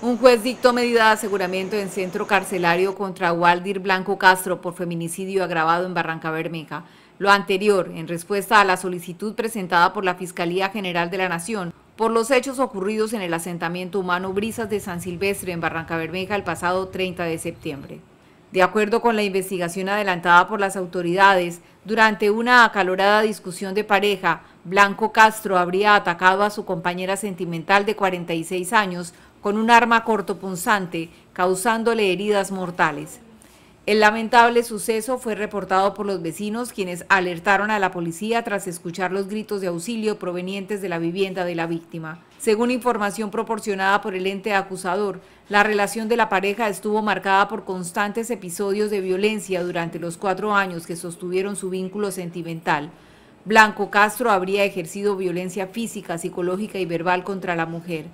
Un juez dictó medida de aseguramiento en centro carcelario contra Waldir Blanco Castro por feminicidio agravado en Barranca Bermeja. Lo anterior, en respuesta a la solicitud presentada por la Fiscalía General de la Nación por los hechos ocurridos en el asentamiento humano Brisas de San Silvestre en Barranca Bermeja el pasado 30 de septiembre. De acuerdo con la investigación adelantada por las autoridades, durante una acalorada discusión de pareja, Blanco Castro habría atacado a su compañera sentimental de 46 años con un arma cortopunzante, causándole heridas mortales. El lamentable suceso fue reportado por los vecinos, quienes alertaron a la policía tras escuchar los gritos de auxilio provenientes de la vivienda de la víctima. Según información proporcionada por el ente acusador, la relación de la pareja estuvo marcada por constantes episodios de violencia durante los cuatro años que sostuvieron su vínculo sentimental. Blanco Castro habría ejercido violencia física, psicológica y verbal contra la mujer.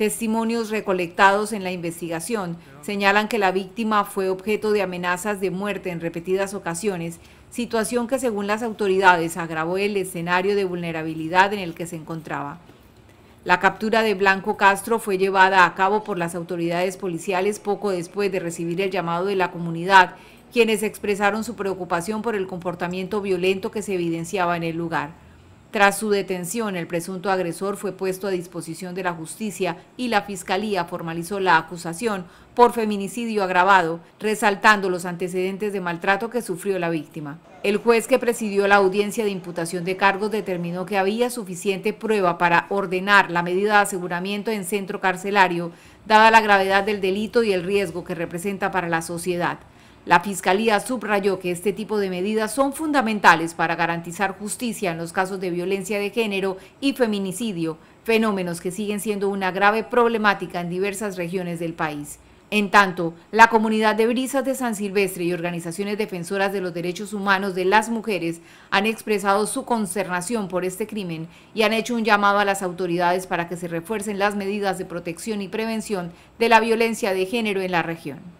Testimonios recolectados en la investigación señalan que la víctima fue objeto de amenazas de muerte en repetidas ocasiones, situación que según las autoridades agravó el escenario de vulnerabilidad en el que se encontraba. La captura de Blanco Castro fue llevada a cabo por las autoridades policiales poco después de recibir el llamado de la comunidad, quienes expresaron su preocupación por el comportamiento violento que se evidenciaba en el lugar. Tras su detención, el presunto agresor fue puesto a disposición de la justicia y la fiscalía formalizó la acusación por feminicidio agravado, resaltando los antecedentes de maltrato que sufrió la víctima. El juez que presidió la audiencia de imputación de cargos determinó que había suficiente prueba para ordenar la medida de aseguramiento en centro carcelario, dada la gravedad del delito y el riesgo que representa para la sociedad. La Fiscalía subrayó que este tipo de medidas son fundamentales para garantizar justicia en los casos de violencia de género y feminicidio, fenómenos que siguen siendo una grave problemática en diversas regiones del país. En tanto, la comunidad de Brisas de San Silvestre y organizaciones defensoras de los derechos humanos de las mujeres han expresado su consternación por este crimen y han hecho un llamado a las autoridades para que se refuercen las medidas de protección y prevención de la violencia de género en la región.